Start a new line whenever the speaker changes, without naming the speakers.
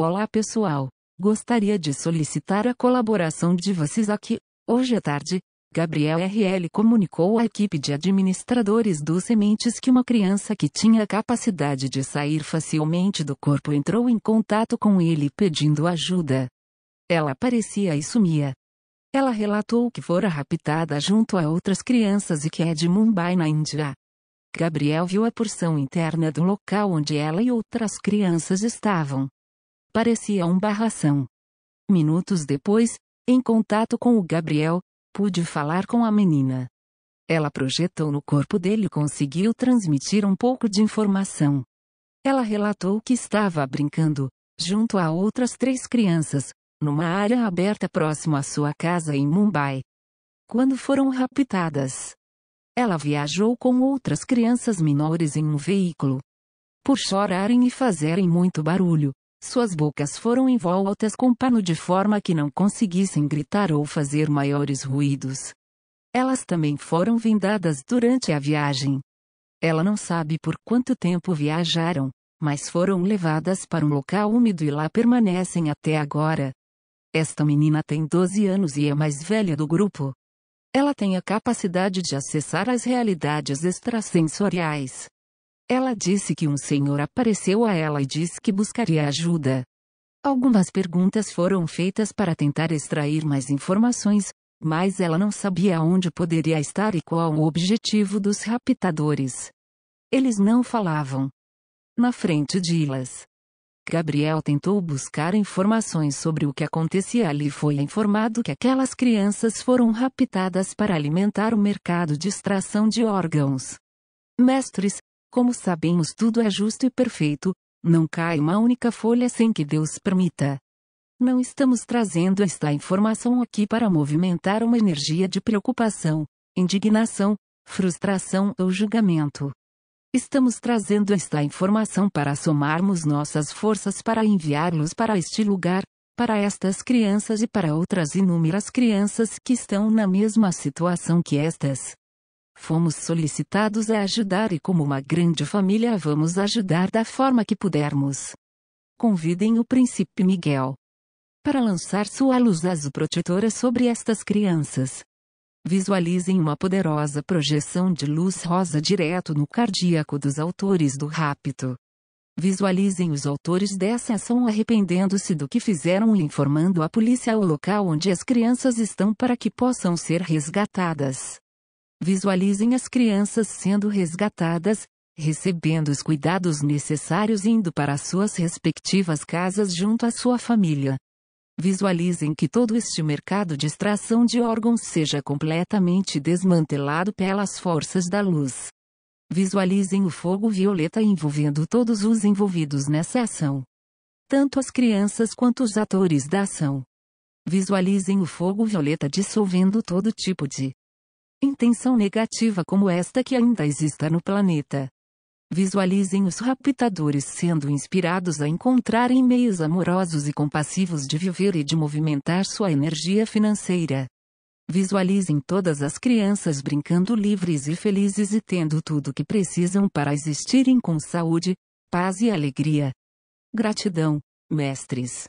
Olá pessoal, gostaria de solicitar a colaboração de vocês aqui. Hoje à tarde, Gabriel RL comunicou à equipe de administradores dos Sementes que uma criança que tinha a capacidade de sair facilmente do corpo entrou em contato com ele pedindo ajuda. Ela aparecia e sumia. Ela relatou que fora raptada junto a outras crianças e que é de Mumbai, na Índia. Gabriel viu a porção interna do local onde ela e outras crianças estavam parecia um barração. Minutos depois, em contato com o Gabriel, pude falar com a menina. Ela projetou no corpo dele e conseguiu transmitir um pouco de informação. Ela relatou que estava brincando, junto a outras três crianças, numa área aberta próximo à sua casa em Mumbai. Quando foram raptadas, ela viajou com outras crianças menores em um veículo. Por chorarem e fazerem muito barulho, suas bocas foram envoltas com pano de forma que não conseguissem gritar ou fazer maiores ruídos. Elas também foram vendadas durante a viagem. Ela não sabe por quanto tempo viajaram, mas foram levadas para um local úmido e lá permanecem até agora. Esta menina tem 12 anos e é mais velha do grupo. Ela tem a capacidade de acessar as realidades extrasensoriais. Ela disse que um senhor apareceu a ela e disse que buscaria ajuda. Algumas perguntas foram feitas para tentar extrair mais informações, mas ela não sabia onde poderia estar e qual o objetivo dos raptadores. Eles não falavam. Na frente de Ilas. Gabriel tentou buscar informações sobre o que acontecia ali e foi informado que aquelas crianças foram raptadas para alimentar o mercado de extração de órgãos. Mestres, como sabemos, tudo é justo e perfeito, não cai uma única folha sem que Deus permita. Não estamos trazendo esta informação aqui para movimentar uma energia de preocupação, indignação, frustração ou julgamento. Estamos trazendo esta informação para somarmos nossas forças para enviá-los para este lugar, para estas crianças e para outras inúmeras crianças que estão na mesma situação que estas. Fomos solicitados a ajudar e, como uma grande família, vamos ajudar da forma que pudermos. Convidem o príncipe Miguel para lançar sua luz azul protetora sobre estas crianças. Visualizem uma poderosa projeção de luz rosa direto no cardíaco dos autores do rapto. Visualizem os autores dessa ação arrependendo-se do que fizeram e informando a polícia o local onde as crianças estão para que possam ser resgatadas. Visualizem as crianças sendo resgatadas, recebendo os cuidados necessários e indo para suas respectivas casas junto à sua família. Visualizem que todo este mercado de extração de órgãos seja completamente desmantelado pelas forças da luz. Visualizem o fogo violeta envolvendo todos os envolvidos nessa ação. Tanto as crianças quanto os atores da ação. Visualizem o fogo violeta dissolvendo todo tipo de intenção negativa como esta que ainda exista no planeta. Visualizem os raptadores sendo inspirados a encontrarem meios amorosos e compassivos de viver e de movimentar sua energia financeira. Visualizem todas as crianças brincando livres e felizes e tendo tudo o que precisam para existirem com saúde, paz e alegria. Gratidão, mestres.